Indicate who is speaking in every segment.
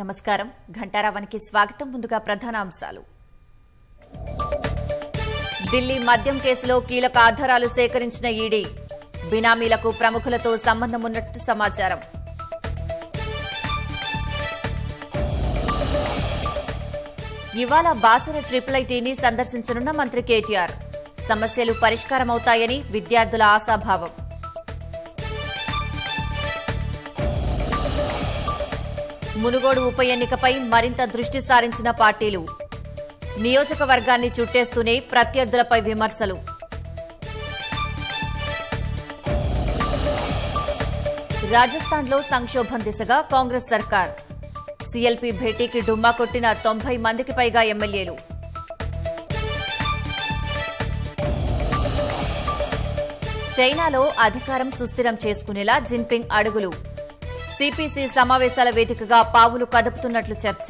Speaker 1: నమస్కారం ఘంటారావానికి స్వాగతం ముందుగా ప్రధాన అంశాలు ఢిల్లీ మద్యం కేసులో కీలక ఆధారాలు సేకరించిన ఈడీ బినామీలకు ప్రముఖులతో సంబంధం ఉన్నట్టు సమాచారం ఇవాళ బాసర ట్రిపుల్ ఐటీని సందర్శించనున్న మంత్రి కేటీఆర్ సమస్యలు పరిష్కారమవుతాయని విద్యార్థుల ఆశాభావం మునుగోడు ఉప ఎన్నికపై మరింత దృష్టి సారించిన పార్టీలు నియోజకవర్గాన్ని చుట్టేస్తూనే ప్రత్యర్థులపై విమర్శలు రాజస్థాన్లో సంక్షోభం దిశగా కాంగ్రెస్ సర్కార్ సీఎల్పీ భేటీకి డుమ్మా కొట్టిన తొంభై మందికి పైగా ఎమ్మెల్యేలు చైనాలో అధికారం సుస్థిరం చేసుకునేలా జిన్పింగ్ అడుగులు సిపిసి సమావేశాల వేదికగా పావులు కదుపుతున్నట్లు చర్చ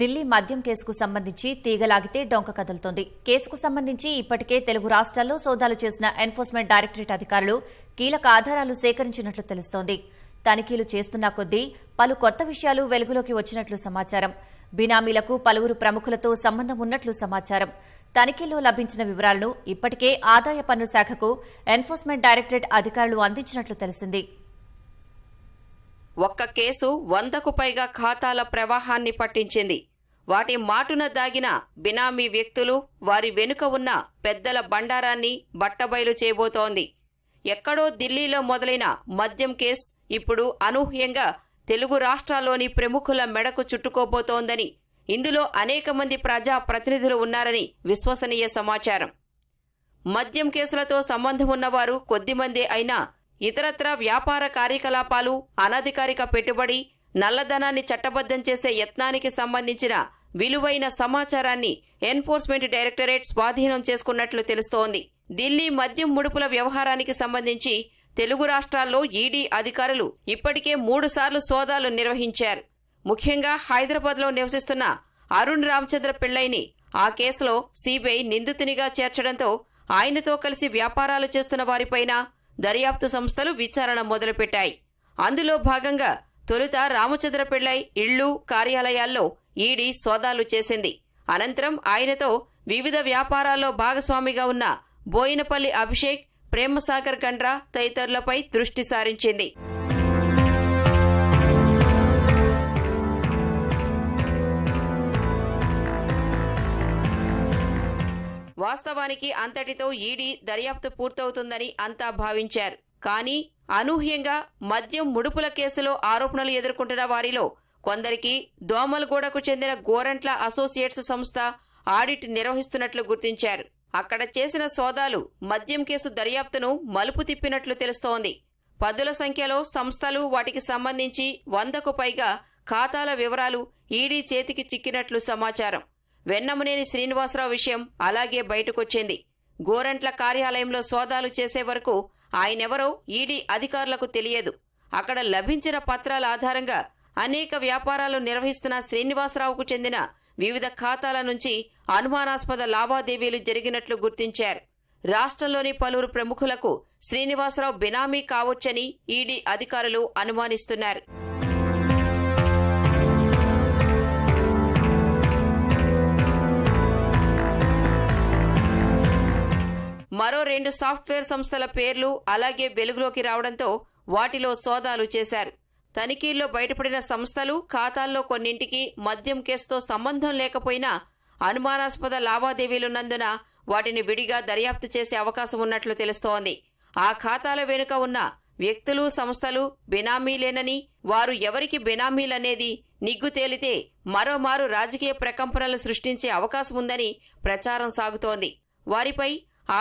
Speaker 1: ఢిల్లీ మద్యం కేసుకు సంబంధించి తీగలాగితే డొంక కదులుతోంది కేసుకు సంబంధించి ఇప్పటికే తెలుగు రాష్ట్రాల్లో సోదాలు చేసిన ఎన్ఫోర్స్మెంట్ డైరెక్టరేట్ అధికారులు కీలక ఆధారాలు సేకరించినట్లు తెలుస్తోంది తనిఖీలు చేస్తున్న కొద్దీ పలు కొత్త విషయాలు వెలుగులోకి వచ్చినట్లు సమాచారం బినామీలకు పలువురు ప్రముఖులతో సంబంధం ఉన్నట్లు సమాచారం తనిఖీల్లో లభించిన వివరాలను ఇప్పటికే ఆదాయ పన్ను
Speaker 2: శాఖకు ఎన్ఫోర్స్మెంట్ డైరెక్టరేట్ అధికారులు అందించినట్లు తెలిసింది ఒక్క కేసు వందకు పైగా ఖాతాల ప్రవాహాన్ని పట్టించింది వాటి మాటున దాగిన బినామీ వ్యక్తులు వారి వెనుక ఉన్న పెద్దల బండారాన్ని బట్టబయలు చేయబోతోంది ఎక్కడో ఢిల్లీలో మొదలైన మద్యం కేసు ఇప్పుడు అనూహ్యంగా తెలుగు రాష్ట్రాల్లోని ప్రముఖుల మెడకు చుట్టుకోబోతోందని ఇందులో అనేక మంది ప్రజా ప్రతినిధులు ఉన్నారని విశ్వసనీయ సమాచారం మద్యం కేసులతో సంబంధం ఉన్నవారు కొద్దిమందే అయినా ఇతరత్ర వ్యాపార కార్యకలాపాలు అనధికారిక పెట్టుబడి నల్లధనాన్ని చట్టబద్ధం చేసే యత్నానికి సంబంధించిన విలువైన సమాచారాన్ని ఎన్ఫోర్స్మెంట్ డైరెక్టరేట్ స్వాధీనం చేసుకున్నట్లు తెలుస్తోంది ఢిల్లీ మద్యం ముడుపుల వ్యవహారానికి సంబంధించి తెలుగు రాష్ట్రాల్లో ఈడీ అధికారులు ఇప్పటికే మూడుసార్లు సోదాలు నిర్వహించారు ముఖ్యంగా హైదరాబాద్లో నివసిస్తున్న అరుణ్ రామచంద్ర పెళ్లైని ఆ కేసులో సిబిఐ నిందితునిగా చేర్చడంతో ఆయనతో కలిసి వ్యాపారాలు చేస్తున్న వారిపైన దర్యాప్తు సంస్థలు విచారణ మొదలుపెట్టాయి అందులో భాగంగా తొలుత రామచంద్ర పెళ్లై ఇళ్లు కార్యాలయాల్లో ఈడీ సోదాలు చేసింది అనంతరం ఆయనతో వివిధ వ్యాపారాల్లో భాగస్వామిగా ఉన్న బోయినపల్లి అభిషేక్ ప్రేమసాగర్ గండ్రా తదితరులపై దృష్టి సారించింది వాస్తవానికి అంతటితో ఈడీ దర్యాప్తు పూర్తవుతుందని అంతా భావించారు కానీ అనూహ్యంగా మద్యం ముడుపుల కేసులో ఆరోపణలు ఎదుర్కొంటున్న వారిలో కొందరికి దోమల్గూడకు చెందిన గోరంట్ల అసోసియేట్స్ సంస్థ ఆడిట్ నిర్వహిస్తున్నట్లు గుర్తించారు అక్కడ చేసిన సోదాలు మద్యం కేసు దర్యాప్తును మలుపు తిప్పినట్లు తెలుస్తోంది పదుల సంఖ్యలో సంస్థలు వాటికి సంబంధించి వందకు పైగా ఖాతాల వివరాలు ఈడీ చేతికి చిక్కినట్లు సమాచారం వెన్నమునేని శ్రీనివాసరావు విషయం అలాగే బయటకొచ్చింది గోరంట్ల కార్యాలయంలో సోదాలు చేసే వరకు ఆయనెవరో ఈడీ అధికారులకు తెలియదు అక్కడ లభించిన పత్రాల ఆధారంగా అనేక వ్యాపారాలు నిర్వహిస్తున్న శ్రీనివాసరావుకు చెందిన వివిధ ఖాతాల నుంచి అనుమానాస్పద లావాదేవీలు జరిగినట్లు గుర్తించారు రాష్ట్రంలోని పలువురు ప్రముఖులకు శ్రీనివాసరావు బినామీ కావచ్చని ఈడీ అధికారులు అనుమానిస్తున్నారు మరో రెండు సాఫ్ట్వేర్ సంస్థల పేర్లు అలాగే వెలుగులోకి రావడంతో వాటిలో సోదాలు చేశారు తనిఖీల్లో బయటపడిన సంస్థలు ఖాతాల్లో కొన్నింటికి మద్యం కేసుతో సంబంధం లేకపోయినా అనుమానాస్పద లావాదేవీలున్నందున వాటిని విడిగా దర్యాప్తు చేసే అవకాశం ఉన్నట్లు తెలుస్తోంది ఆ ఖాతాల వెనుక ఉన్న వ్యక్తులు సంస్థలు బినామీలేనని వారు ఎవరికి బినామీలనేది నిగ్గు తేలితే మరోమారు రాజకీయ ప్రకంపనలు సృష్టించే అవకాశం ఉందని ప్రచారం సాగుతోంది వారిపై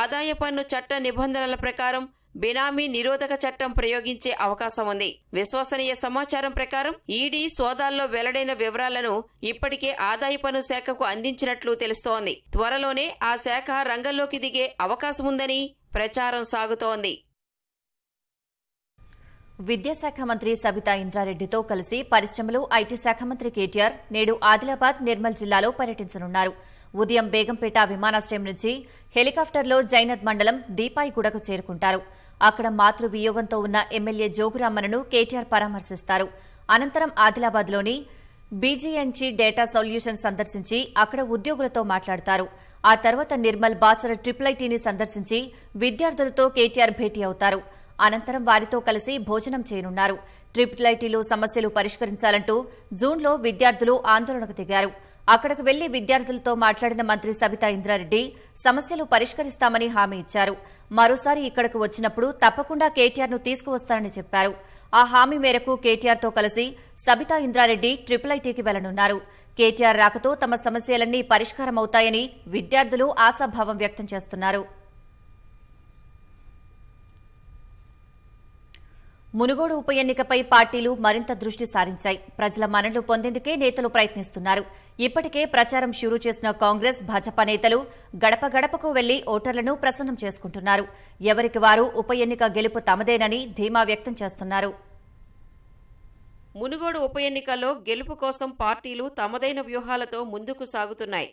Speaker 2: ఆదాయ పన్ను చట్ట నిబంధనల ప్రకారం బినామీ నిరోధక చట్టం ప్రయోగించే అవకాశం ఉంది విశ్వసనీయ సమాచారం ప్రకారం ఈడీ సోదాల్లో వెల్లడైన వివరాలను ఇప్పటికే ఆదాయ పన్ను శాఖకు అందించినట్లు తెలుస్తోంది త్వరలోనే ఆ శాఖ రంగంలోకి దిగే అవకాశముందని ప్రచారం సాగుతోంది
Speaker 1: విద్యాశాఖ మంత్రి సబితా ఇంద్రారెడ్డితో కలిసి పరిశ్రమలు ఐటీ శాఖ మంత్రి కేటీఆర్ నేడు ఆదిలాబాద్ నిర్మల్ జిల్లాలో పర్యటించనున్నారు ఉదయం బేగంపేట విమానాశ్రయం నుంచి హెలికాప్టర్లో జైనత్ మండలం దీపాయిగూడకు చేరుకుంటారు అక్కడ మాతృ వియోగంతో ఉన్న ఎమ్మెల్యే జోగురామన్ను కేటీఆర్ పరామర్శిస్తారు అనంతరం ఆదిలాబాద్లోని బీజీఎన్జీ డేటా సొల్యూషన్ సందర్శించి అక్కడ ఉద్యోగులతో మాట్లాడతారు ఆ తర్వాత నిర్మల్ బాసర ట్రిపుల్ ఐటీని సందర్శించి విద్యార్థులతో కేటీఆర్ భేటీ అవుతారు అనంతరం వారితో కలిసి భోజనం చేయనున్నారు ట్రిపుల్ ఐటీలో సమస్యలు పరిష్కరించాలంటూ జూన్లో విద్యార్థులు ఆందోళనకు దిగారు అక్కడకు వెళ్లి విద్యార్థులతో మాట్లాడిన మంత్రి సబితా ఇంద్రారెడ్డి సమస్యలు పరిష్కరిస్తామని హామీ ఇచ్చారు మరోసారి ఇక్కడకు వచ్చినప్పుడు తప్పకుండా కేటీఆర్ ను తీసుకువస్తానని చెప్పారు ఆ హామీ మేరకు కేటీఆర్తో కలిసి సబితా ఇంద్రారెడ్డి ట్రిపుల్ ఐటీకి వెళ్లనున్నారు కేటీఆర్ రాకతో తమ సమస్యలన్నీ పరిష్కారమవుతాయని విద్యార్థులు ఆశాభావం వ్యక్తం చేస్తున్నారు మునుగోడు ఉప ఎన్నికపై పార్టీలు మరింత దృష్టి సారించాయి ప్రజల మనలు పొందేందుకే నేతలు ప్రయత్నిస్తున్నారు ఇప్పటికే ప్రచారం షురూ చేసిన కాంగ్రెస్ భాజపా నేతలు గడప గడపకు వెళ్లి ఓటర్లను ప్రసన్నం చేసుకుంటున్నారు ఎవరికి వారు ఉప ఎన్నిక గెలుపు తమదేనని ధీమా వ్యక్తం చేస్తున్నారు
Speaker 2: మునుగోడు ఉప ఎన్నికల్లో గెలుపు కోసం పార్టీలు తమదైన వ్యూహాలతో ముందుకు సాగుతున్నాయి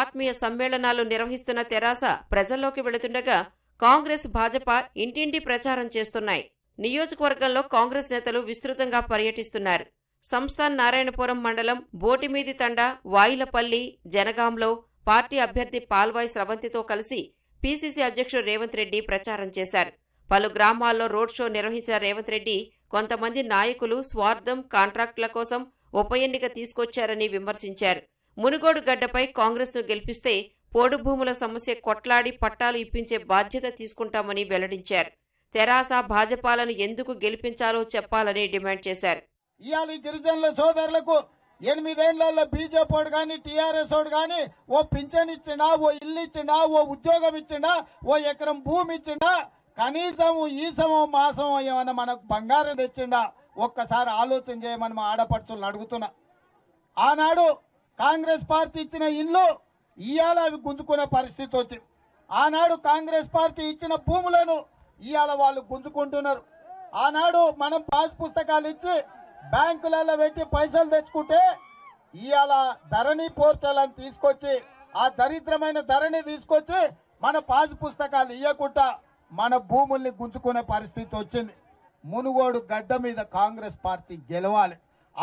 Speaker 2: ఆత్మీయ సమ్మేళనాలు నిర్వహిస్తున్న తెరాస ప్రజల్లోకి వెళుతుండగా కాంగ్రెస్ భాజపా ఇంటింటి ప్రచారం చేస్తున్నాయి నియోజకవర్గంలో కాంగ్రెస్ నేతలు విస్తృతంగా పర్యటిస్తున్నారు సంస్థాన్ నారాయణపురం మండలం బోటిమీది తండా వాయిలపల్లి జనగాంలో పార్టీ అభ్యర్థి పాల్వాయ్ స్రవంతితో కలిసి పీసీసీ అధ్యక్షుడు రేవంత్ రెడ్డి ప్రచారం చేశారు పలు గ్రామాల్లో రోడ్ షో నిర్వహించిన రేవంత్ రెడ్డి కొంతమంది నాయకులు స్వార్థం కాంట్రాక్టుల కోసం ఉప ఎన్నిక తీసుకొచ్చారని విమర్శించారు మునుగోడు గడ్డపై కాంగ్రెస్ను గెలిపిస్తే పోడు భూముల సమస్య కొట్లాడి పట్టాలు ఇప్పించే బాధ్యత తీసుకుంటామని వెల్లడించారు తెరాస భాజపాలను ఎందుకు గెలిపించాలో చెప్పాలని డిమాండ్ చేశారు
Speaker 3: ఇవాళ గిరిజనుల సోదరులకు ఎనిమిదేళ్లలో బీజేపీ వాడు కానీ టీఆర్ఎస్ వాడు కానీ ఓ పింఛన్ ఇచ్చిండా ఓ ఇల్లు ఇచ్చిండా ఓ ఉద్యోగం ఇచ్చిండా ఓ ఎకరం భూమి ఇచ్చిండా కనీసం ఈసమో మాసం ఏమన్నా మనకు బంగారం తెచ్చిండా ఒక్కసారి ఆలోచన చేయమని మా ఆడపడుచులను అడుగుతున్నా ఆనాడు కాంగ్రెస్ పార్టీ ఇచ్చిన ఇల్లు ఇవాళ అవి గుంజుకునే పరిస్థితి వచ్చింది ఆనాడు కాంగ్రెస్ పార్టీ ఇచ్చిన భూములను ఇవాళ వాళ్ళు గుంజుకుంటున్నారు ఆనాడు మనం పాస్ పుస్తకాలు ఇచ్చి బ్యాంకులలో పెట్టి పైసలు తెచ్చుకుంటే ఇవాళ ధరణి పోర్టల్ అని తీసుకొచ్చి ఆ దరిద్రమైన ధరణి తీసుకొచ్చి మన పాస్ పుస్తకాలు ఇవ్వకుండా మన భూముల్ని గుంజుకునే పరిస్థితి వచ్చింది మునుగోడు గడ్డ మీద కాంగ్రెస్ పార్టీ
Speaker 2: గెలవాలి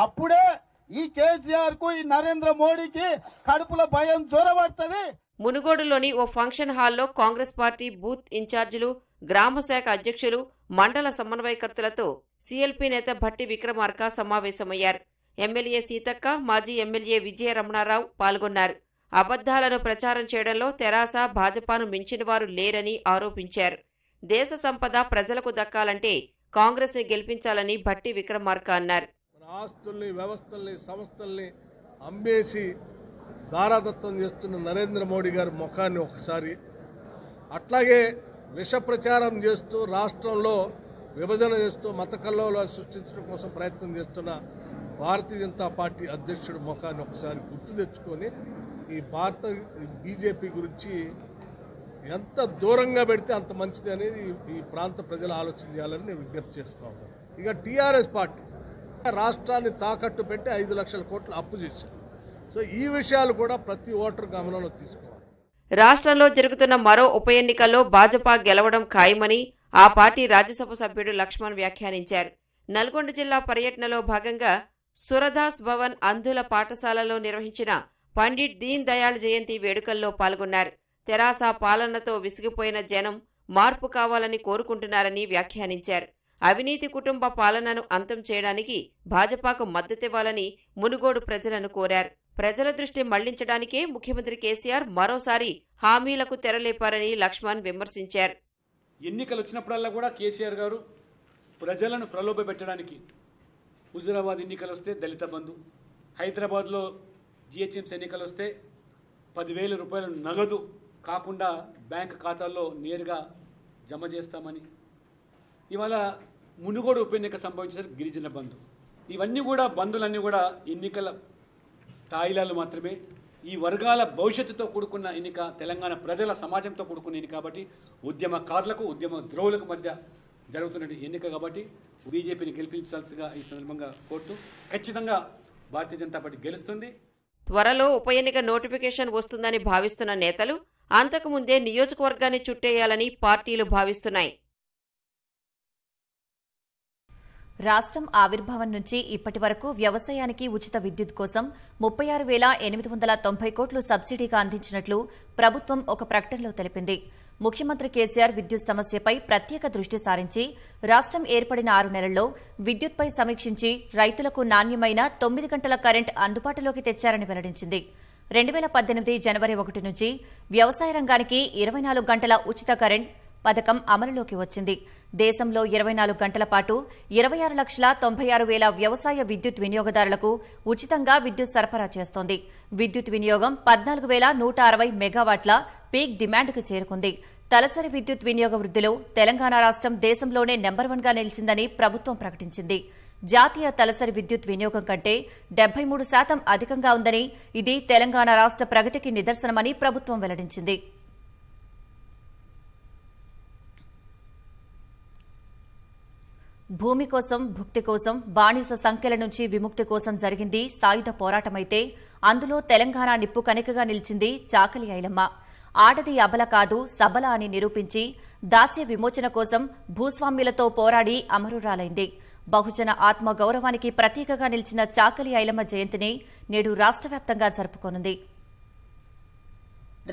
Speaker 2: అప్పుడే ఈ కేసీఆర్ కు ఈ నరేంద్ర మోడీకి కడుపుల భయం జ్వరబడుతుంది మునుగోడులోని ఓ ఫంక్షన్ హాల్లో కాంగ్రెస్ పార్టీ బూత్ ఇన్ఛార్జీలు గ్రామ శాఖ అధ్యక్షులు మండల సమన్వయకర్తలతో సీఎల్పీ నేత భట్టి విక్రమార్క సమావేశమయ్యారు ఎమ్మెల్యే సీతక్క మాజీ ఎమ్మెల్యే విజయ రమణారావు పాల్గొన్నారు అబద్దాలను ప్రచారం చేయడంలో తెరాస భాజపాను మించినవారు లేరని ఆరోపించారు దేశ సంపద ప్రజలకు దక్కాలంటే కాంగ్రెస్ ని గెలిపించాలని భట్టి విక్రమార్క అన్నారు
Speaker 3: ఆస్తుల్ని వ్యవస్థల్ని సంస్థల్ని అమ్మేసి
Speaker 2: దారాదత్వం
Speaker 3: చేస్తున్న నరేంద్ర మోడీ గారి ముఖాన్ని ఒకసారి అట్లాగే విష ప్రచారం చేస్తూ రాష్ట్రంలో విభజన చేస్తూ మత కల్లోలాలు సృష్టించడం కోసం ప్రయత్నం చేస్తున్న భారతీయ జనతా పార్టీ అధ్యక్షుడు ముఖాన్ని ఒకసారి గుర్తు తెచ్చుకొని ఈ భారత బీజేపీ గురించి ఎంత దూరంగా పెడితే అంత మంచిది అనేది ఈ ప్రాంత ప్రజలు ఆలోచన చేయాలని నేను విజ్ఞప్తి చేస్తున్నాను ఇక టీఆర్ఎస్ పార్టీ రాష్ట్రాన్ని తాకట్టు పెట్టి ఐదు లక్షల కోట్లు అప్పు చేశారు సో ఈ విషయాలు కూడా ప్రతి ఓటర్
Speaker 2: గమనంలో తీసుకోవాలి రాష్ట్రంలో జరుగుతున్న మరో ఉప ఎన్నికల్లో భాజపా గెలవడం ఖాయమని ఆ పార్టీ రాజ్యసభ సభ్యుడు లక్ష్మణ్ వ్యాఖ్యానించారు నల్గొండ జిల్లా పర్యటనలో భాగంగా సురదాస్ భవన్ అంధుల పాఠశాలలో నిర్వహించిన పండిట్ దీన్ దయాళ్ జయంతి వేడుకల్లో పాల్గొన్నారు తెరాస పాలనతో విసిగిపోయిన జనం మార్పు కావాలని కోరుకుంటున్నారని వ్యాఖ్యానించారు అవినీతి కుటుంబ పాలనను అంతం చేయడానికి భాజపాకు మద్దతివ్వాలని మునుగోడు ప్రజలను కోరారు ప్రజల దృష్టి మళ్లించడానికే ముఖ్యమంత్రి కేసీఆర్ మరోసారి హామీలకు తెరలేపారని లక్ష్మణ్ విమర్శించారు
Speaker 3: ఎన్నికలు వచ్చినప్పుడల్లా కూడా కేసీఆర్ గారు ప్రజలను పెట్టడానికి హుజురాబాద్ ఎన్నికలు వస్తే దళిత బంధు హైదరాబాద్లో జిహెచ్ఎంసీ ఎన్నికలు వస్తే పదివేల రూపాయలు నగదు కాకుండా బ్యాంక్ ఖాతాల్లో నేరుగా జమ చేస్తామని ఇవాళ మునుగోడు ఉప ఎన్నిక సంభవించారు గిరిజన బంధు ఇవన్నీ కూడా బంధులన్నీ కూడా ఎన్నికల తాయిలాలు మాత్రమే ఈ వర్గాల భవిష్యత్తుతో కూడుకున్న ఎన్నిక తెలంగాణ ప్రజల సమాజంతో కూడుకున్న ఎన్నిక కాబట్టి ఉద్యమకారులకు ఉద్యమ ద్రోహులకు మధ్య జరుగుతున్న ఎన్నిక కాబట్టి బీజేపీని గెలిపించాల్సిగా ఈ సందర్భంగా కోరుతూ ఖచ్చితంగా భారతీయ జనతా పార్టీ గెలుస్తుంది
Speaker 2: త్వరలో ఉప ఎన్నిక నోటిఫికేషన్ వస్తుందని భావిస్తున్న నేతలు అంతకుముందే నియోజకవర్గాన్ని చుట్టేయాలని పార్టీలు భావిస్తున్నాయి రాష్ట్రం ఆవిర్భావం నుంచి
Speaker 1: ఇప్పటి వరకు వ్యవసాయానికి ఉచిత విద్యుత్ కోసం ముప్పై ఆరు వేల ఎనిమిది వందల తొంభై కోట్లు సబ్సిడీగా అందించినట్లు ప్రభుత్వం ఒక ప్రకటనలో తెలిపింది ముఖ్యమంత్రి కేసీఆర్ విద్యుత్ సమస్యపై ప్రత్యేక దృష్టి సారించి రాష్ట్రం ఏర్పడిన ఆరు నెలల్లో విద్యుత్పై సమీక్షించి రైతులకు నాణ్యమైన తొమ్మిది గంటల కరెంట్ అందుబాటులోకి తెచ్చారని వెల్లడించింది రెండు వేల పద్దెనిమిది జనవరి ఒకటి నుంచి వ్యవసాయ రంగానికి ఇరవై నాలుగు గంటల ఉచిత కరెంట్ పథకం అమలులోకి వచ్చింది దేశంలో ఇరవై నాలుగు గంటల పాటు ఇరవై ఆరు లక్షల తొంభై ఆరు వేల వ్యవసాయ విద్యుత్ వినియోగదారులకు ఉచితంగా విద్యుత్ సరఫరా చేస్తోంది విద్యుత్ వినియోగం పద్నాలుగు వేల నూట అరవై మెగావాట్ల పీక్ డిమాండ్కు చేరుకుంది తలసరి విద్యుత్ వినియోగ వృద్ధిలో తెలంగాణ రాష్ట్రం దేశంలోనే నెంబర్ వన్గా నిలిచిందని ప్రభుత్వం ప్రకటించింది జాతీయ తలసరి విద్యుత్ వినియోగం కంటే డెబ్బై మూడు శాతం అధికంగా ఉందని ఇది తెలంగాణ రాష్ట్ర ప్రగతికి నిదర్శనమని ప్రభుత్వం వెల్లడించింది భూమి కోసం భుక్తి కోసం బానిస సంఖ్యల నుంచి విముక్తి కోసం జరిగింది సాయుధ పోరాటమైతే అందులో తెలంగాణ నిప్పు కనికగా నిలిచింది చాకలి ఐలమ్మ ఆడది అబల కాదు సబల అని నిరూపించి దాస్య విమోచన కోసం భూస్వామ్యులతో పోరాడి అమరురాలైంది బహుజన ఆత్మ గౌరవానికి ప్రతీకగా నిలిచిన చాకలి ఐలమ్మ జయంతిని నేడు రాష్ట్రవ్యాప్తంగా జరుపుకోనుంది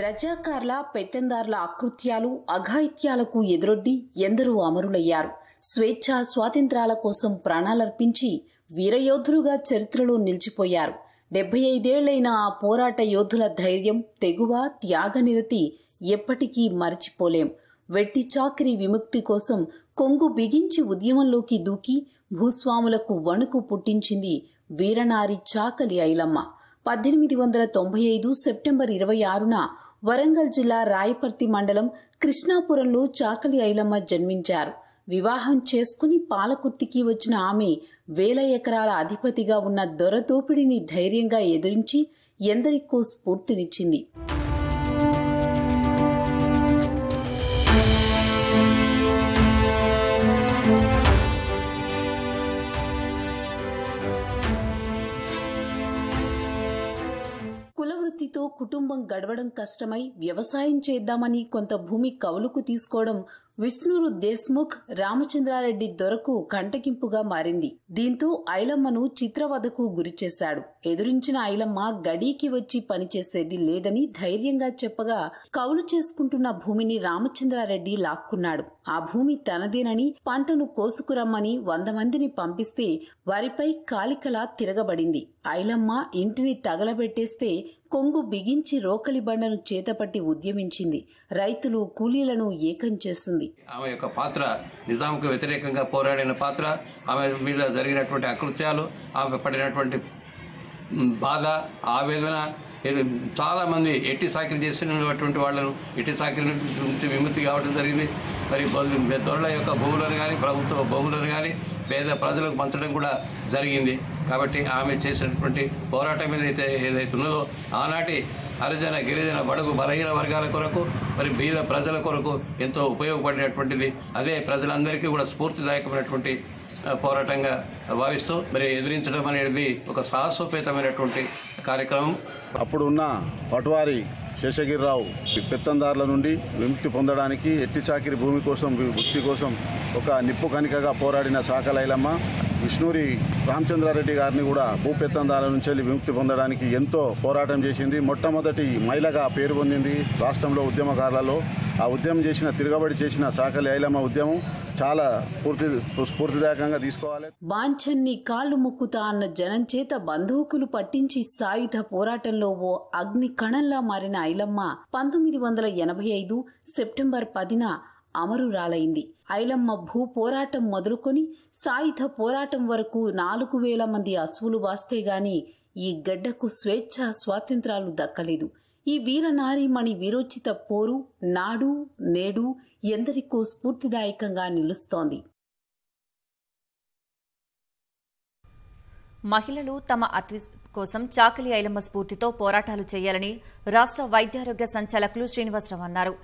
Speaker 4: రజాకార్ల పెత్తందార్ల అకృత్యాలు అఘాయిత్యాలకు ఎదురొడ్డి ఎందరో అమరులయ్యారు స్వేచ్ఛ స్వాతంత్రాల కోసం ప్రాణాలర్పించి వీరయోధులుగా చరిత్రలో నిలిచిపోయారు డెబ్బై ఐదేళ్లైన ఆ పోరాట యోధుల ధైర్యం తెగువ త్యాగనిరతి ఎప్పటికీ మరచిపోలేం వెట్టి చాకరి విముక్తి కోసం కొంగు బిగించి ఉద్యమంలోకి దూకి భూస్వాములకు వణుకు పుట్టించింది వీరనారి చాకలి ఐలమ్మ పద్దెనిమిది వందల తొంభై ఐదు సెప్టెంబర్ ఇరవై ఆరున వరంగల్ జిల్లా రాయపర్తి మండలం కృష్ణాపురంలో చాకలి ఐలమ్మ జన్మించారు వివాహం చేసుకుని పాలకుర్తికి వచ్చిన ఆమె వేల ఎకరాల అధిపతిగా ఉన్న దొరదోపిడిని ధైర్యంగా ఎదిరించి ఎందరికో స్ఫూర్తినిచ్చింది కుటుంబం గడవడం కష్టమై వ్యవసాయం చేద్దామని కొంత భూమి కవులుకు తీసుకోవడం విష్ణురు దేశ్ముఖ్ రామచంద్రారెడ్డి దొరకు కంటకింపుగా మారింది దీంతో ఐలమ్మను చిత్రవధకు గురిచేశాడు ఎదురించిన ఐలమ్మ గడీకి వచ్చి పనిచేసేది లేదని ధైర్యంగా చెప్పగా కౌలు చేసుకుంటున్న భూమిని రామచంద్రారెడ్డి లాక్కున్నాడు ఆ భూమి తనదేనని పంటను కోసుకురమ్మని వంద మందిని పంపిస్తే వారిపై కాలికలా తిరగబడింది ఐలమ్మ ఇంటిని తగలబెట్టేస్తే కొంగు బిగించి రోకలి బండను చేతపట్టి ఉద్యమించింది రైతులు కూలీలను ఏకం చేస్తుంది ఆమె యొక్క
Speaker 3: పాత్ర నిజాంకు వ్యతిరేకంగా పోరాడిన పాత్ర ఆమె మీద జరిగినటువంటి అకృత్యాలు ఆమె పడినటువంటి బాధ ఆవేదన చాలామంది ఎట్టి సాకిరి చేసినటువంటి వాళ్ళను ఎట్టి సాకిరి నుంచి విముక్తి కావడం జరిగింది మరి దొరల యొక్క భూములను కానీ ప్రభుత్వ భూములను కానీ పేద ప్రజలకు పంచడం కూడా జరిగింది కాబట్టి ఆమె చేసినటువంటి పోరాటం ఏదైతే ఏదైతే ఉన్నదో ఆనాటి హరిజన గిరిజన బడుగు బలహీన వర్గాల కొరకు మరి బీద ప్రజల కొరకు ఎంతో ఉపయోగపడేటటువంటిది అదే ప్రజలందరికీ కూడా స్ఫూర్తిదాయకమైనటువంటి పోరాటంగా భావిస్తూ మరి ఎదిరించడం అనేది ఒక సాహసోపేతమైనటువంటి కార్యక్రమం అప్పుడున్న పట్వారి శేషగిరిరావు పెత్తందారుల నుండి విముక్తి పొందడానికి ఎట్టి చాకిరి భూమి కోసం వృత్తి కోసం ఒక నిప్పు కనికగా పోరాడిన చాకలైలమ్మ విష్ణూరి రామచంద్రారెడ్డి గారిని కూడా భూపెత్తందాల నుంచి వెళ్ళి విముక్తి పొందడానికి ఎంతో పోరాటం చేసింది మొట్టమొదటి మహిళగా పేరు పొందింది రాష్ట్రంలో ఉద్యమకారులలో ఆ ఉద్యమం చేసిన తిరగబడి చేసిన చాకలి ఐలమ్మ ఉద్యమం చాలా పూర్తి స్ఫూర్తిదాయకంగా తీసుకోవాలి
Speaker 4: బాంఛన్ని కాళ్ళు మొక్కుతా అన్న జనం చేత బంధువుకులు పట్టించి సాయుధ పోరాటంలో ఓ అగ్ని కణంలా మారిన ఐలమ్మ పంతొమ్మిది వందల ఎనభై ఐదు సెప్టెంబర్ పదిన అమరురాలైంది ఐలమ్మ భూ పోరాటం మొదలుకొని సాయుధ పోరాటం వరకు నాలుగు వేల మంది అసువులు వాస్తే గాని ఈ గడ్డకు స్వేచ్ఛ స్వాతంత్రాలు దక్కలేదు ఈ వీరనారీమణి వీరోచిత పోరు నాడు నేడు ఎందరికో స్ఫూర్తిదాయకంగా నిలుస్తోంది
Speaker 1: మహిళలు తమ అతి కోసం చాకలి ఐలమ్మ స్ఫూర్తితో పోరాటాలు చేయాలని రాష్ట్ర వైద్యారోగ్య సంచాలకులు శ్రీనివాసరావు అన్నారు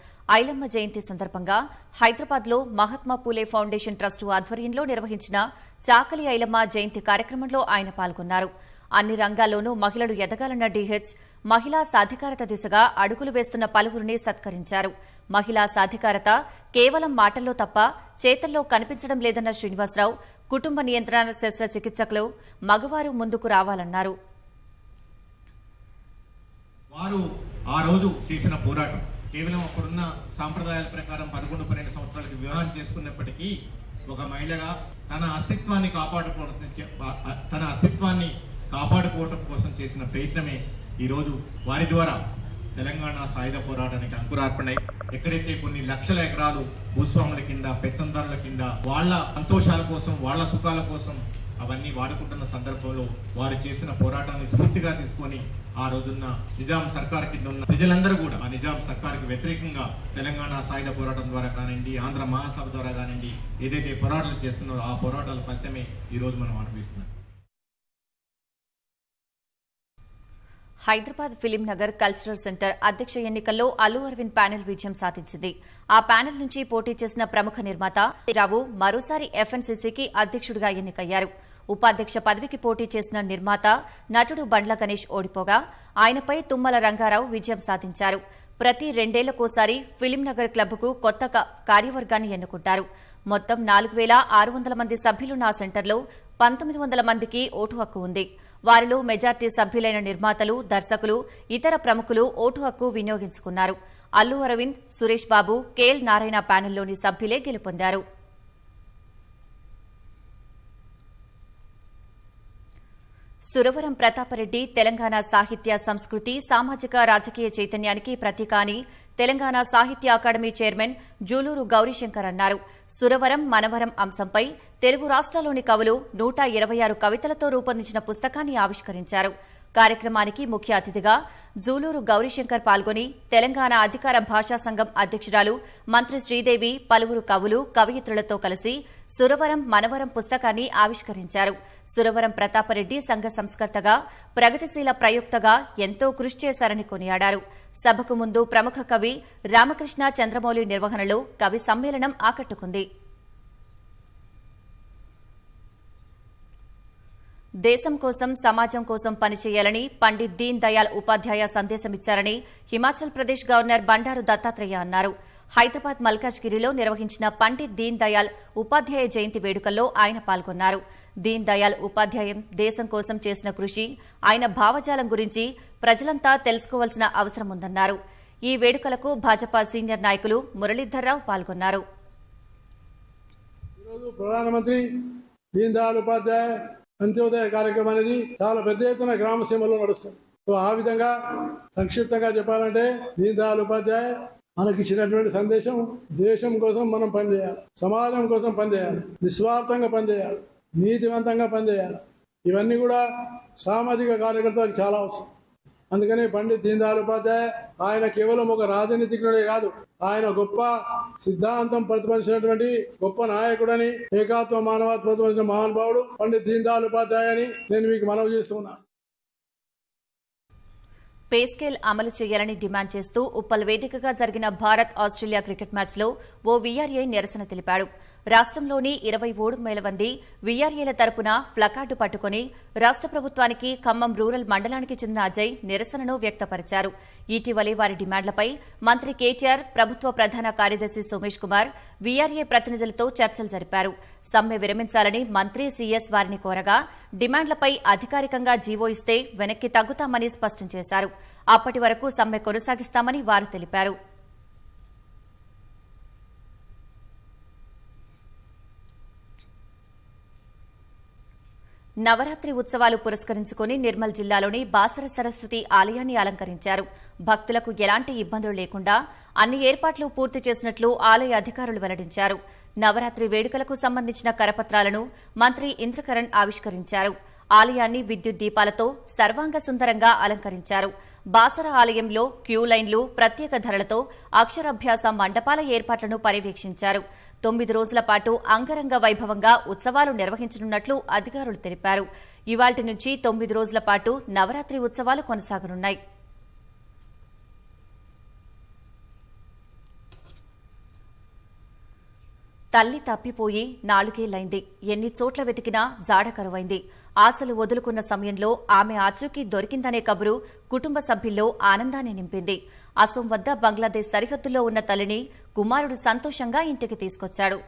Speaker 1: ఐలమ్మ జయంతి సందర్భంగా హైదరాబాద్లో మహాత్మా పూలే ఫౌండేషన్ ట్రస్టు ఆధ్వర్యంలో నిర్వహించిన చాకలి ఐలమ్మ జయంతి కార్యక్రమంలో ఆయన పాల్గొన్నారు అన్ని రంగాల్లోనూ మహిళలు ఎదగాలన్న డీహెచ్ మహిళా సాధికారత దిశగా అడుగులు వేస్తున్న పలువురిని సత్కరించారు మహిళా సాధికారత కేవలం మాటల్లో తప్ప చేతల్లో కనిపించడం లేదన్న శ్రీనివాసరావు కుటుంబ నియంత్రణ శస్త్రచికిత్సకులు మగవారు ముందుకు రావాలన్నారు
Speaker 3: వారు ఆ రోజు చేసిన పోరాటం కేవలం అప్పుడున్న సాంప్రదాయాల ప్రకారం పదకొండు పన్నెండు సంవత్సరాలకి వివాహం చేసుకున్నప్పటికీ ఒక మహిళగా తన అస్తిత్వాన్ని కాపాడుకోవడం ఓటమి కోసం చేసిన ప్రయత్నమే ఈరోజు వారి ద్వారా తెలంగాణ సాయుధ పోరాటానికి అంకురార్పణై ఎక్కడైతే కొన్ని లక్షల ఎకరాలు భూస్వాముల కింద పెత్తందారుల కింద వాళ్ళ సంతోషాల కోసం వాళ్ళ సుఖాల కోసం అవన్నీ వాడుకుంటున్న సందర్భంలో వారు చేసిన పోరాటాన్ని స్ఫూర్తిగా తీసుకొని ఆ రోజున్న నిజాం సర్కార్ కింద ఉన్న ప్రజలందరూ కూడా ఆ నిజాం సర్కార్కి వ్యతిరేకంగా తెలంగాణ సాయుధ పోరాటం ద్వారా కానివ్వండి ఆంధ్ర మహాసభ ద్వారా కానివ్వండి ఏదైతే పోరాటాలు చేస్తున్నారో ఆ పోరాటాల ఫలితమే ఈరోజు మనం అనుభవిస్తున్నాం
Speaker 1: హైదరాబాద్ ఫిలిం నగర్ కల్చరల్ సెంటర్ అధ్యక్ష ఎన్నికల్లో అల్లు అరవింద్ ప్యానెల్ విజయం సాధించింది ఆ ప్యానెల్ నుంచి పోటీ చేసిన ప్రముఖ నిర్మాత రావు మరోసారి ఎఫ్ఎన్సీసీకి అధ్యక్షుడిగా ఎన్నికయ్యారు ఉపాధ్యక్ష పదవికి పోటీ చేసిన నిర్మాత నటుడు బండ్ల గణేష్ ఓడిపోగా ఆయనపై తుమ్మల రంగారావు విజయం సాధించారు ప్రతి రెండేళ్లకోసారి ఫిలింనగర్ క్లబ్కు కొత్త కార్యవర్గాన్ని ఎన్నుకుంటారు మొత్తం నాలుగు వేల ఆరు వందల మంది సభ్యులున్న సెంటర్లో పంతొమ్మిది వందల మందికి ఓటు హక్కు ఉంది వారిలో మెజార్టీ సభ్యులైన నిర్మాతలు దర్శకులు ఇతర ప్రముఖులు ఓటు హక్కు వినియోగించుకున్నారు అల్లు అరవింద్ సురేష్ బాబు కేఎల్ నారాయణ ప్యానెల్లోని సభ్యులే గెలుపొందారు సురవరం ప్రతాపరెడ్డి తెలంగాణ సాహిత్య సంస్కృతి సామాజిక రాజకీయ చైతన్యానికి ప్రతీక అని తెలంగాణ సాహిత్య అకాడమీ చైర్మన్ జూలూరు గౌరీశంకర్ అన్నారు సురవరం మనవరం అంశంపై తెలుగు రాష్ట్రాల్లోని కవులు నూట ఇరవై ఆరు కవితలతో రూపొందించిన పుస్తకాన్ని ఆవిష్కరించారు కార్యక్రమానికి ముఖ్య అతిథిగా జూలూరు గౌరీశంకర్ పాల్గొని తెలంగాణ అధికార భాషా సంఘం అధ్యక్షురాలు మంత్రి శ్రీదేవి పలువురు కవులు కవయిత్రులతో కలిసి సురవరం మనవరం పుస్తకాన్ని ఆవిష్కరించారు సురవరం ప్రతాపరెడ్డి సంఘ సంస్కర్తగా ప్రగతిశీల ప్రయుక్తగా ఎంతో కృషి చేశారని కొనియాడారు సభకు ముందు ప్రముఖ కవి రామకృష్ణ చంద్రమౌళి నిర్వహణలో కవి సమ్మేళనం ఆకట్టుకుంది దేశం కోసం సమాజం కోసం పనిచేయాలని పండిత్ దీన్ దయాల్ ఉపాధ్యాయ సందేశమిచ్చారని హిమాచల్ ప్రదేశ్ గవర్నర్ బండారు దత్తాత్రేయ అన్నారు హైదరాబాద్ మల్కాజ్గిరిలో నిర్వహించిన పండిత్ దీన్ దయాల్ ఉపాధ్యాయ జయంతి వేడుకల్లో ఆయన పాల్గొన్నారు దీన్ దయాల్ ఉపాధ్యాయం దేశం కోసం చేసిన కృషి ఆయన భావజాలం గురించి ప్రజలంతా తెలుసుకోవాల్సిన అవసరం ఉందన్నారు ఈ వేడుకలకు భాజపా సీనియర్ నాయకులు మురళీధర్రావు పాల్గొన్నారు
Speaker 3: అంత్యోదయ కార్యక్రమం అనేది చాలా పెద్ద ఎత్తున సీమల్లో నడుస్తుంది సో ఆ విధంగా సంక్షిప్తంగా చెప్పాలంటే దీన్ దయాళ్ ఉపాధ్యాయ మనకి ఇచ్చినటువంటి సందేశం దేశం కోసం మనం పనిచేయాలి సమాజం కోసం పనిచేయాలి నిస్వార్థంగా పనిచేయాలి నీతివంతంగా పనిచేయాలి ఇవన్నీ కూడా సామాజిక కార్యకర్తలకు చాలా అవసరం అందుకని పండిత్ దీన్ ఉపాధ్యాయ ఆయన కేవలం ఒక రాజనీతిజ్ఞుడే కాదు ఆయన గొప్ప సిద్ధాంతం ప్రతిపాదించినటువంటి గొప్ప నాయకుడని ఏకాత్మ మానవత్వం ప్రతిపాదించిన మహానుభావుడు పండిత్ దీన్ ఉపాధ్యాయ అని నేను మీకు మనవి చేస్తున్నాను
Speaker 1: పే స్కేల్ అమలు చేయాలని డిమాండ్ చేస్తూ ఉప్పల్ వేదికగా జరిగిన భారత్ ఆస్ట్రేలియా క్రికెట్ మ్యాచ్లో ఓ వీఆర్ఏ నిరసన తెలిపాడు రాష్ట్రంలోని ఇరవై మూడు వేల మంది వీఆర్ఏల తరపున ప్లకార్డు పట్టుకుని రాష్ట ప్రభుత్వానికి ఖమ్మం రూరల్ మండలానికి చెందిన అజయ్ నిరసనను వ్యక్తపరిచారు ఇటీవలే వారి డిమాండ్లపై మంత్రి కేటీఆర్ ప్రభుత్వ ప్రధాన కార్యదర్శి సోమేష్ కుమార్ వీఆర్ఏ ప్రతినిధులతో చర్చలు జరిపారు సమ్మె విరమించాలని మంత్రి సీఎస్ వారిని కోరగా డిమాండ్లపై అధికారికంగా జీవో ఇస్తే వెనక్కి తగ్గుతామని స్పష్టం చేశారు అప్పటి వరకు సమ్మె కొనసాగిస్తామని వారు తెలిపారు నవరాత్రి ఉత్సవాలు పురస్కరించుకుని నిర్మల్ జిల్లాలోని బాసర సరస్వతి ఆలయాన్ని అలంకరించారు భక్తులకు ఎలాంటి ఇబ్బందులు లేకుండా అన్ని ఏర్పాట్లు పూర్తి చేసినట్లు ఆలయ అధికారులు వెల్లడించారు నవరాత్రి వేడుకలకు సంబంధించిన కరపత్రాలను మంత్రి ఇంద్రకరణ్ ఆవిష్కరించారు ఆలయాన్ని విద్యుత్ దీపాలతో సర్వాంగ సుందరంగా అలంకరించారు బాసర ఆలయంలో క్యూ లైన్లు ప్రత్యేక ధరలతో అక్షరాభ్యాస మండపాల ఏర్పాట్లను పర్యవేక్షించారు తొమ్మిది రోజుల పాటు అంగరంగ వైభవంగా ఉత్సవాలు నిర్వహించనున్నట్లు అధికారులు తెలిపారు ఇవాల్టి నుంచి తొమ్మిది రోజుల పాటు నవరాత్రి ఉత్సవాలు కొనసాగనున్నాయి తల్లి తప్పిపోయి నాలుగేళ్లైంది ఎన్ని చోట్ల వెతికినా జాడ కరువైంది ఆశలు వదులుకున్న సమయంలో ఆమె ఆచూకీ దొరికిందనే కబురు కుటుంబ సభ్యుల్లో ఆనందాన్ని నింపింది అసోం వద్ద బంగ్లాదేశ్ సరిహద్దుల్లో ఉన్న తల్లిని కుమారుడు సంతోషంగా ఇంటికి తీసుకొచ్చాడు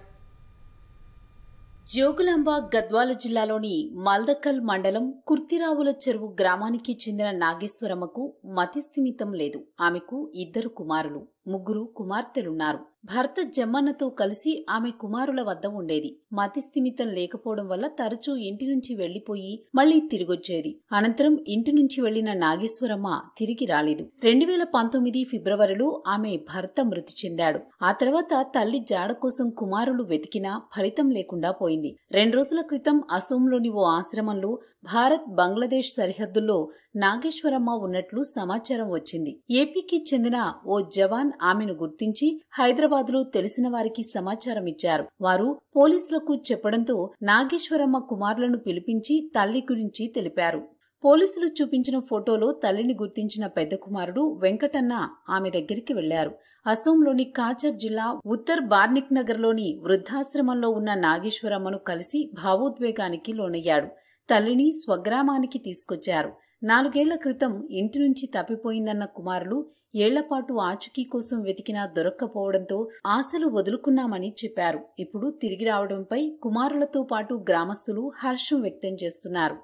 Speaker 1: జోగులాంబ గద్వాల జిల్లాలోని మల్దక్కల్ మండలం
Speaker 4: కుర్తిరావుల చెరువు గ్రామానికి చెందిన నాగేశ్వరమ్మకు మతిస్థిమితం లేదు ఆమెకు ఇద్దరు కుమారులు ముగ్గురు కుమార్తెలున్నారు భర్త జమ్మన్నతో కలిసి ఆమె కుమారుల వద్ద ఉండేది మతిస్థిమితం లేకపోవడం వల్ల తరచూ ఇంటి నుంచి వెళ్లిపోయి మళ్లీ తిరిగొచ్చేది అనంతరం ఇంటి నుంచి వెళ్లిన నాగేశ్వరమ్మ తిరిగి రాలేదు రెండు వేల పంతొమ్మిది ఫిబ్రవరిలో ఆమె భర్త మృతి చెందాడు ఆ తర్వాత తల్లి జాడ కోసం కుమారులు వెతికినా ఫలితం లేకుండా పోయింది రెండు రోజుల క్రితం అసోంలోని ఓ ఆశ్రమంలో భారత్ బంగ్లాదేశ్ సరిహద్దుల్లో నాగేశ్వరమ్మ ఉన్నట్లు సమాచారం వచ్చింది ఏపీకి చెందిన ఓ జవాన్ ఆమెను గుర్తించి హైదరాబాద్లో తెలిసిన వారికి సమాచారం ఇచ్చారు వారు పోలీసులకు చెప్పడంతో నాగేశ్వరమ్మ కుమారులను పిలిపించి తల్లి గురించి తెలిపారు పోలీసులు చూపించిన ఫోటోలో తల్లిని గుర్తించిన పెద్ద కుమారుడు వెంకటన్న ఆమె దగ్గరికి వెళ్లారు అసోంలోని కాచర్ జిల్లా ఉత్తర్ బార్నిక్ నగర్లోని వృద్ధాశ్రమంలో ఉన్న నాగేశ్వరమ్మను కలిసి భావోద్వేగానికి లోనయ్యాడు తల్లిని స్వగ్రామానికి తీసుకొచ్చారు నాలుగేళ్ల క్రితం ఇంటి నుంచి తప్పిపోయిందన్న కుమారులు ఏళ్లపాటు ఆచుకీ కోసం వెతికినా దొరక్కపోవడంతో ఆశలు వదులుకున్నామని చెప్పారు ఇప్పుడు తిరిగి రావడంపై కుమారులతో పాటు గ్రామస్తులు హర్షం వ్యక్తం చేస్తున్నారు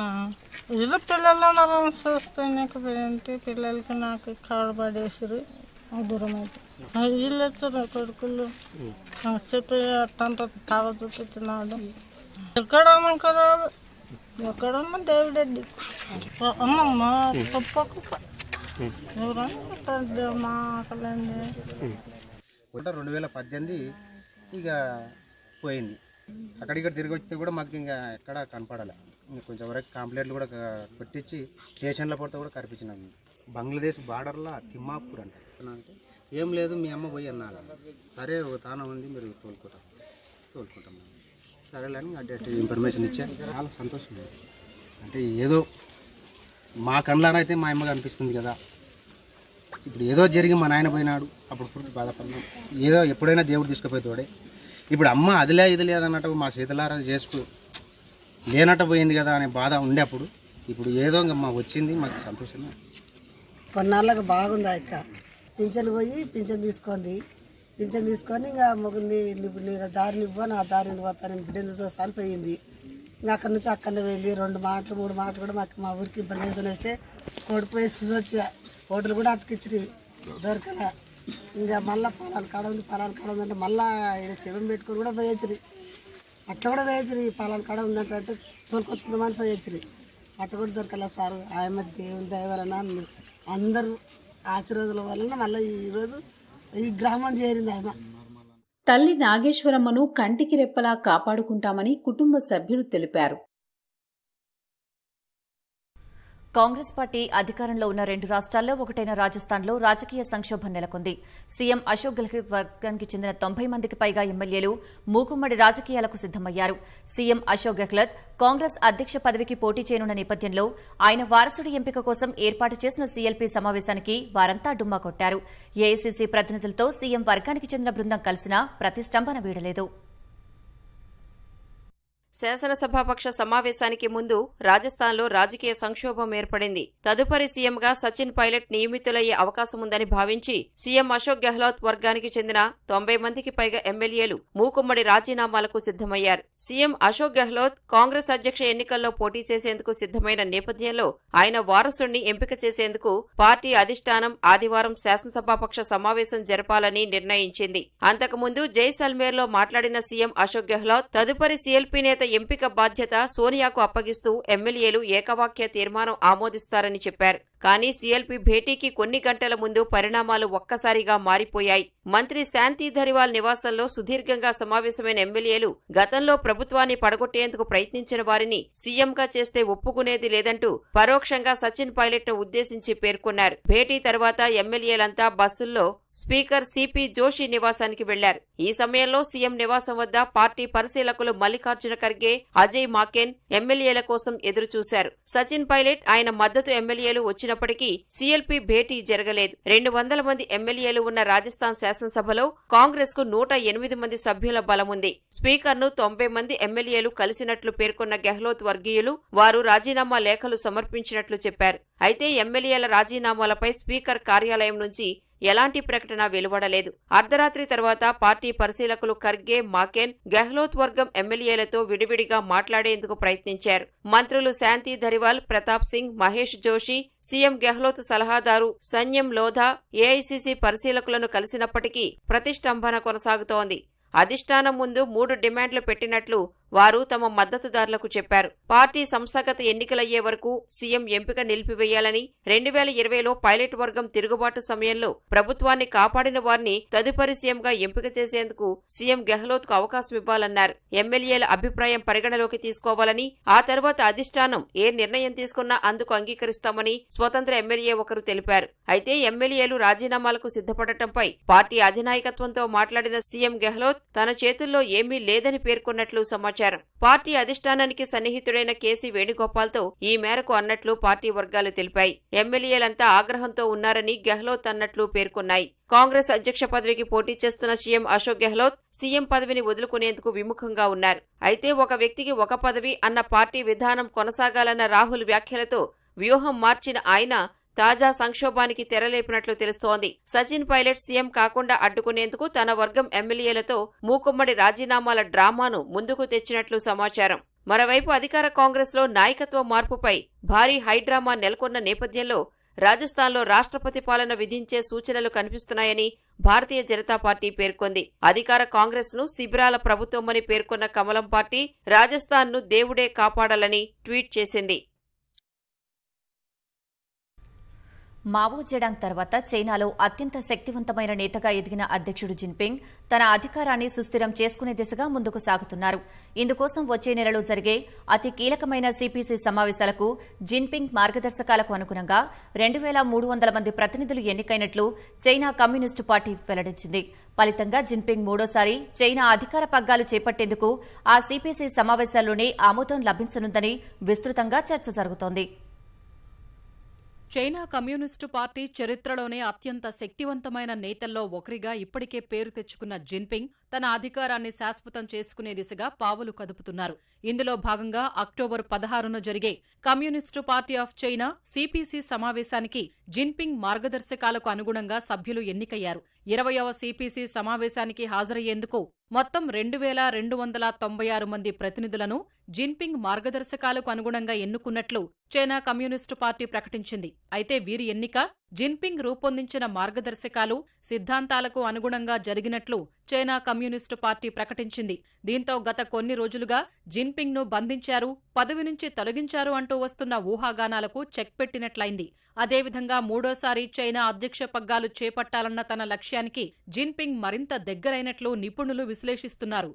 Speaker 3: నాకు పిల్లలకి నాకు కొడుకులు చెప్పి చూపించినాడు ఎక్కడ ఎక్కడమ్మ అమ్మమ్మ రెండు వేల పద్దెనిమిది ఇక పోయింది అక్కడ ఇక్కడ తిరిగి వస్తే కూడా మాకు ఇంకా ఎక్కడ కనపడాలి కొంచెం వరకు కంప్లైంట్లు కూడా కొట్టించి స్టేషన్లో పడితే కూడా కనిపించినాం బంగ్లాదేశ్ బార్డర్లో తిమ్మాపూర్ అంట అంటే ఏం లేదు మీ అమ్మ పోయి అన్నారు సరే ఒక తానం ఉంది మీరు తోలుకుంటాం తోలుకుంటాం సరేలేని అటు ఇన్ఫర్మేషన్ ఇచ్చా చాలా సంతోషం అంటే ఏదో మా కండ్లారైతే మా అమ్మగా అనిపిస్తుంది కదా ఇప్పుడు ఏదో జరిగి మా నాయన పోయినాడు అప్పుడు పూర్తి బాధపడినాం ఏదో ఎప్పుడైనా దేవుడు తీసుకుపోయేతోడే ఇప్పుడు అమ్మ అదిలే ఇది లేదన్నట్టు మా శీతలారా చేసుకు లేనట్టు పోయింది కదా అనే బాధ ఉండే అప్పుడు ఇప్పుడు ఏదో ఇంకా మాకు వచ్చింది మాకు సంతోషమే
Speaker 4: కొన్నాళ్ళకు బాగుందా ఇక పింఛన్ పోయి పింఛన్ తీసుకుంది పింఛన్ తీసుకొని ఇంకా మొగ్గుని ఇప్పుడు నేను దారిని ఇవ్వను ఆ దారిని పోతాను బిడ్డను చూస్తాను పోయింది ఇంకా అక్కడి నుంచి అక్కడనే పోయింది రెండు మాటలు మూడు మాటలు కూడా మాకు మా ఊరికి ప్రదేశం వస్తే కోడిపోయి వచ్చా హోటల్ కూడా అతికిచ్చి దొరకలే ఇంకా మళ్ళీ పొలాలు కాడ ఉంది పొలాలు కాడ ఉందంటే మళ్ళీ శివం పెట్టుకుని కూడా పోయొచ్చిరి అట్లా కూడా ఈ పొలాలు కాడ ఉందంటే అంటే తోలుకొచ్చుకుందామని పోయొచ్చిరి అట్ట కూడా దొరకలే సార్ ఆయమ్మ దేవుని దయ వలన అందరూ ఆశీర్వాదాల వలన మళ్ళీ ఈరోజు ఈ గ్రామం చేరింది తల్లి నాగేశ్వరమ్మను కంటికి రెప్పలా కాపాడుకుంటామని కుటుంబ సభ్యులు తెలిపారు
Speaker 1: కాంగ్రెస్ పార్టీ అధికారంలో ఉన్న రెండు రాష్ట్రాల్లో ఒకటైన రాజస్థాన్లో రాజకీయ సంక్షోభం నెలకొంది సీఎం అశోక్ గెహ్లోట్ వర్గానికి చెందిన తొంభై మందికి పైగా ఎమ్మెల్యేలు మూకుమ్మడి రాజకీయాలకు సిద్దమయ్యారు సీఎం అశోక్ గెహ్లోట్ కాంగ్రెస్ అధ్యక్ష పదవికి పోటీ చేయనున్న నేపథ్యంలో ఆయన వారసుడి ఎంపిక కోసం ఏర్పాటు చేసిన సీఎల్పీ సమావేశానికి వారంతా డుమ్మా కొట్టారు ఏఐసీసీ ప్రతినిధులతో సీఎం వర్గానికి చెందిన బృందం కలిసినా ప్రతిష్టంభన వీడలేదు
Speaker 2: శాసనసభాపక్ష సమావేశానికి ముందు రాజస్థాన్లో రాజకీయ సంక్షోభం ఏర్పడింది తదుపరి సీఎంగా సచిన్ పైలట్ నియమితులయ్యే అవకాశముందని భావించి సీఎం అశోక్ గెహ్లాట్ వర్గానికి చెందిన తొంభై మందికి పైగా ఎమ్మెల్యేలు మూకుమ్మడి రాజీనామాలకు సిద్ధమయ్యారు సీఎం అశోక్ గెహ్లోత్ కాంగ్రెస్ అధ్యక్ష ఎన్నికల్లో పోటీ చేసేందుకు సిద్ధమైన నేపథ్యంలో ఆయన వారసుణ్ణి ఎంపిక చేసేందుకు పార్టీ అధిష్టానం ఆదివారం శాసనసభాపక్ష సమావేశం జరపాలని నిర్ణయించింది అంతకుముందు జైసల్మేర్లో మాట్లాడిన సీఎం అశోక్ గెహ్లాట్ తదుపరి సీఎల్పీ నేత ఎంపిక బాధ్యత సోనియాకు అప్పగిస్తూ ఎమ్మెల్యేలు ఏకవాక్య తీర్మానం ఆమోదిస్తారని చెప్పారు కానీ సీఎల్పీ భేటీకి కొన్ని గంటల ముందు పరిణామాలు ఒక్కసారిగా మారిపోయాయి మంత్రి శాంతి ధరివాల్ నివాసంలో సుదీర్ఘంగా సమావేశమైన ఎమ్మెల్యేలు గతంలో ప్రభుత్వాన్ని పడగొట్టేందుకు ప్రయత్నించిన వారిని సీఎంగా చేస్తే ఒప్పుకునేది లేదంటూ పరోక్షంగా సచిన్ పైలట్ను ఉద్దేశించి పేర్కొన్నారు భేటీ తర్వాత ఎమ్మెల్యేలంతా బస్సుల్లో స్పీకర్ సిపి జోషి నివాసానికి వెళ్లారు ఈ సమయంలో సీఎం నివాసం వద్ద పార్టీ పరిశీలకులు మల్లికార్జున ఖర్గే అజయ్ మాకెన్ ఎమ్మెల్యేల కోసం ఎదురుచూశారు సచిన్ పైలట్ ఆయన మద్దతు ఎమ్మెల్యేలు వచ్చినప్పటికీ సీఎల్పీ భేటీ జరగలేదు రెండు వందల మంది ఎమ్మెల్యేలు ఉన్న రాజస్థాన్ శాసనసభలో కాంగ్రెస్ కు నూట ఎనిమిది మంది సభ్యుల బలముంది స్పీకర్ ను తొంభై మంది ఎమ్మెల్యేలు కలిసినట్లు పేర్కొన్న గెహ్లోత్ వర్గీయులు వారు రాజీనామా లేఖలు సమర్పించినట్లు చెప్పారు అయితే ఎమ్మెల్యేల రాజీనామాలపై స్పీకర్ కార్యాలయం నుంచి ఎలాంటి ప్రకటన వెలువడలేదు అర్ధరాత్రి తర్వాత పార్టీ పరిశీలకులు ఖర్గే మాకెన్ గెహ్లోత్ వర్గం ఎమ్మెల్యేలతో విడివిడిగా మాట్లాడేందుకు ప్రయత్నించారు మంత్రులు శాంతి ధరివాల్ ప్రతాప్ సింగ్ మహేష్ జోషి సీఎం గెహ్లోత్ సలహాదారు సన్యం లోధా ఏఐసీసీ పరిశీలకులను కలిసినప్పటికీ ప్రతిష్టంభన కొనసాగుతోంది అధిష్టానం ముందు మూడు డిమాండ్లు పెట్టినట్లు వారు తమ మద్దతుదారులకు చెప్పారు పార్టీ సంస్థాగత ఎన్నికలయ్యే వరకు సీఎం ఎంపిక నిలిపివేయాలని రెండు వేల ఇరవైలో పైలట్ వర్గం తిరుగుబాటు సమయంలో ప్రభుత్వాన్ని కాపాడిన వారిని తదుపరి సీఎంగా ఎంపిక చేసేందుకు సీఎం కు అవకాశం ఇవ్వాలన్నారు ఎమ్మెల్యేల అభిప్రాయం పరిగణలోకి తీసుకోవాలని ఆ తర్వాత అధిష్టానం ఏ నిర్ణయం తీసుకున్నా అందుకు అంగీకరిస్తామని స్వతంత్ర ఎమ్మెల్యే ఒకరు తెలిపారు అయితే ఎమ్మెల్యేలు రాజీనామాలకు సిద్ధపడటంపై పార్టీ అధినాయకత్వంతో మాట్లాడిన సీఎం గెహ్లోత్ తన చేతుల్లో ఏమీ లేదని పేర్కొన్నట్లు సమాచారం సమాచారం పార్టీ అధిష్టానానికి సన్నిహితుడైన కేసీ వేణుగోపాల్తో ఈ మేరకు అన్నట్లు పార్టీ వర్గాలు తెలిపాయి ఎమ్మెల్యేలంతా ఆగ్రహంతో ఉన్నారని గెహ్లోత్ అన్నట్లు పేర్కొన్నాయి కాంగ్రెస్ అధ్యక్ష పదవికి పోటీ చేస్తున్న సీఎం అశోక్ గెహ్లోత్ సీఎం పదవిని వదులుకునేందుకు విముఖంగా ఉన్నారు అయితే ఒక వ్యక్తికి ఒక పదవి అన్న పార్టీ విధానం కొనసాగాలన్న రాహుల్ వ్యాఖ్యలతో వ్యూహం మార్చిన ఆయన తాజా సంక్షోభానికి తెరలేపినట్లు తెలుస్తోంది సచిన్ పైలట్ సీఎం కాకుండా అడ్డుకునేందుకు తన వర్గం ఎమ్మెల్యేలతో మూకుమ్మడి రాజీనామాల డ్రామాను ముందుకు తెచ్చినట్లు సమాచారం మరోవైపు అధికార కాంగ్రెస్లో నాయకత్వ మార్పుపై భారీ హైడ్రామా నెలకొన్న నేపథ్యంలో రాజస్థాన్లో రాష్ట్రపతి పాలన విధించే సూచనలు కనిపిస్తున్నాయని భారతీయ జనతా పార్టీ పేర్కొంది అధికార కాంగ్రెస్ ను శిబిరాల ప్రభుత్వమని పేర్కొన్న కమలం పార్టీ రాజస్థాన్ ను దేవుడే కాపాడాలని ట్వీట్ చేసింది
Speaker 1: మావో జెడాంగ్ తర్వాత చైనాలో అత్యంత శక్తివంతమైన నేతగా ఎదిగిన అధ్యక్షుడు జిన్పింగ్ తన అధికారాన్ని సుస్థిరం చేసుకునే దిశగా ముందుకు సాగుతున్నారు ఇందుకోసం వచ్చే నెలలో జరిగే అతి కీలకమైన సిపిసి సమావేశాలకు జిన్పింగ్ మార్గదర్శకాలకు అనుగుణంగా రెండు వేల మూడు వందల మంది ప్రతినిధులు ఎన్నికైనట్లు చైనా కమ్యూనిస్టు పార్టీ వెల్లడించింది ఫలితంగా జిన్పింగ్ మూడోసారి చైనా అధికార పగ్గాలు చేపట్టేందుకు ఆ సిపిసి సమావేశాల్లోనే ఆమోదం లభించనుందని విస్తృతంగా చర్చ జరుగుతోంది
Speaker 5: చైనా కమ్యూనిస్టు పార్టీ చరిత్రలోనే అత్యంత శక్తివంతమైన నేతల్లో ఒకరిగా ఇప్పటికే పేరు తెచ్చుకున్న జిన్పింగ్ తన అధికారాన్ని శాశ్వతం చేసుకునే దిశగా పావులు కదుపుతున్నారు ఇందులో భాగంగా అక్టోబర్ పదహారున జరిగే communist party of China CPC Jinping జిన్పింగ్ మార్గదర్శకాలకు అనుగుణంగా సభ్యులు ఎన్నికయ్యారు ఇరవయవ సిపిసి సమావేశానికి హాజరయ్యేందుకు మొత్తం రెండు వేల రెండు వందల తొంభై ఆరు మంది ప్రతినిధులను జిన్పింగ్ మార్గదర్శకాలకు అనుగుణంగా ఎన్నుకున్నట్లు చైనా కమ్యూనిస్టు పార్టీ ప్రకటించింది అయితే వీరి ఎన్నిక జిన్పింగ్ రూపొందించిన మార్గదర్శకాలు సిద్ధాంతాలకు అనుగుణంగా జరిగినట్లు చైనా కమ్యూనిస్టు పార్టీ ప్రకటించింది దీంతో గత కొన్ని రోజులుగా జిన్పింగ్ను బంధించారు పదవి నుంచి తొలగించారు అంటూ వస్తున్న ఊహాగానాలకు చెక్ పెట్టినట్లయింది అదేవిధంగా మూడోసారి చైనా అధ్యక్ష పగ్గాలు చేపట్టాలన్న తన లక్ష్యానికి జిన్పింగ్ మరింత దగ్గరైనట్లు నిపుణులు విశ్లేషిస్తున్నారు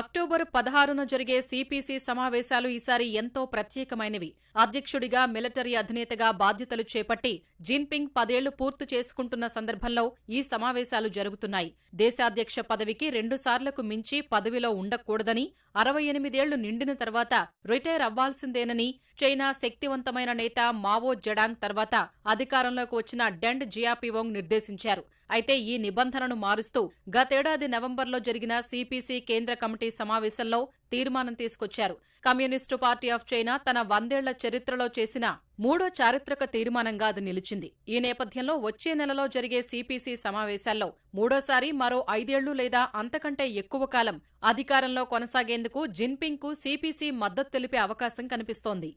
Speaker 5: October అక్టోబర్ పదహారున జరిగే సిపిసి సమావేశాలు ఈసారి ఎంతో ప్రత్యేకమైనవి అధ్యక్షుడిగా మిలిటరీ అధినేతగా బాధ్యతలు చేపట్టి జిన్పింగ్ పదేళ్లు పూర్తి చేసుకుంటున్న సందర్భంలో ఈ సమావేశాలు జరుగుతున్నాయి దేశాధ్యక్ష పదవికి రెండుసార్లకు మించి పదవిలో ఉండకూడదని అరవై ఎనిమిదేళ్లు నిండిన తర్వాత రిటైర్ అవ్వాల్సిందేనని చైనా శక్తివంతమైన నేత మావో జడాంగ్ తర్వాత అధికారంలోకి వచ్చిన డెండ్ జియాపివోంగ్ నిర్దేశించారు అయితే ఈ నిబంధనను మారుస్తూ గతేడాది నవంబర్లో జరిగిన సిపిసి కేంద్ర కమిటీ సమావేశం సమావేశంలో తీర్మానం తీసుకొచ్చారు కమ్యూనిస్టు పార్టీ ఆఫ్ చైనా తన వందేళ్ల చరిత్రలో చేసిన మూడో చారిత్రక తీర్మానంగా అది నిలిచింది ఈ నేపథ్యంలో వచ్చే నెలలో జరిగే సిపిసి సమావేశాల్లో మూడోసారి మరో ఐదేళ్లు లేదా అంతకంటే ఎక్కువ కాలం అధికారంలో కొనసాగేందుకు జిన్పింగ్ కు సిపిసి మద్దతు తెలిపే అవకాశం కనిపిస్తోంది